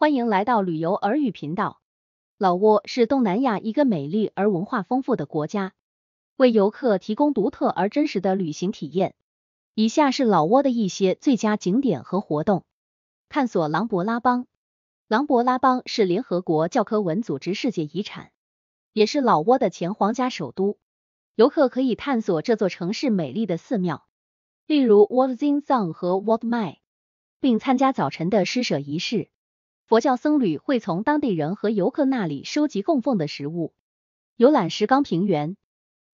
欢迎来到旅游耳语频道。老挝是东南亚一个美丽而文化丰富的国家，为游客提供独特而真实的旅行体验。以下是老挝的一些最佳景点和活动：探索琅勃拉邦。琅勃拉邦是联合国教科文组织世界遗产，也是老挝的前皇家首都。游客可以探索这座城市美丽的寺庙，例如 Wat z i z a n 和 Wat Mai，并参加早晨的施舍仪式。佛教僧侣会从当地人和游客那里收集供奉的食物。游览石缸平原，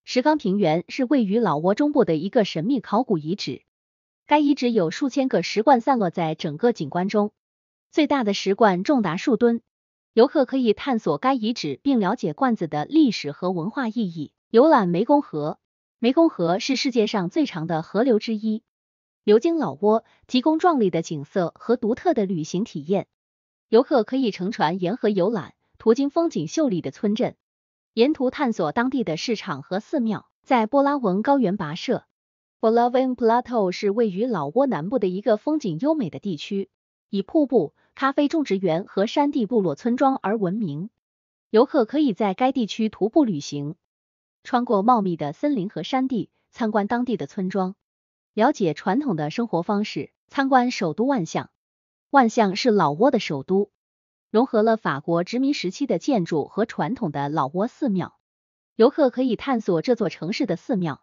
石缸平原是位于老挝中部的一个神秘考古遗址。该遗址有数千个石罐散落在整个景观中，最大的石罐重达数吨。游客可以探索该遗址，并了解罐子的历史和文化意义。游览湄公河，湄公河是世界上最长的河流之一，流经老挝，提供壮丽的景色和独特的旅行体验。游客可以乘船沿河游览，途经风景秀丽的村镇，沿途探索当地的市场和寺庙。在波拉文高原跋涉，Plateau 是位于老挝南部的一个风景优美的地区，以瀑布、咖啡种植园和山地部落村庄而闻名。游客可以在该地区徒步旅行，穿过茂密的森林和山地，参观当地的村庄，了解传统的生活方式，参观首都万象。万象是老挝的首都。融合了法国殖民时期的建筑和传统的老挝寺庙，游客可以探索这座城市的寺庙，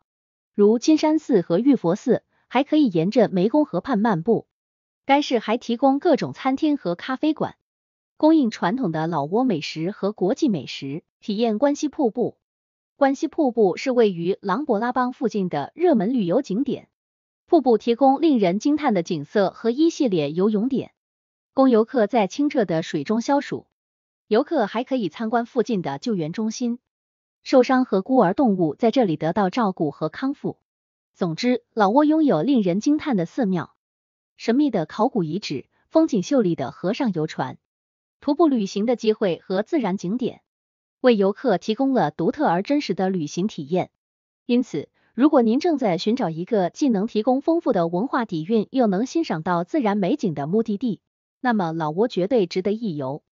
如金山寺和玉佛寺，还可以沿着湄公河畔漫步。该市还提供各种餐厅和咖啡馆，供应传统的老挝美食和国际美食。体验关西瀑布，关西瀑布是位于琅勃拉邦附近的热门旅游景点，瀑布提供令人惊叹的景色和一系列游泳点。供游客在清澈的水中消暑，游客还可以参观附近的救援中心，受伤和孤儿动物在这里得到照顾和康复。总之，老挝拥有令人惊叹的寺庙、神秘的考古遗址、风景秀丽的河上游船、徒步旅行的机会和自然景点，为游客提供了独特而真实的旅行体验。因此，如果您正在寻找一个既能提供丰富的文化底蕴，又能欣赏到自然美景的目的地，那么，老挝绝对值得一游。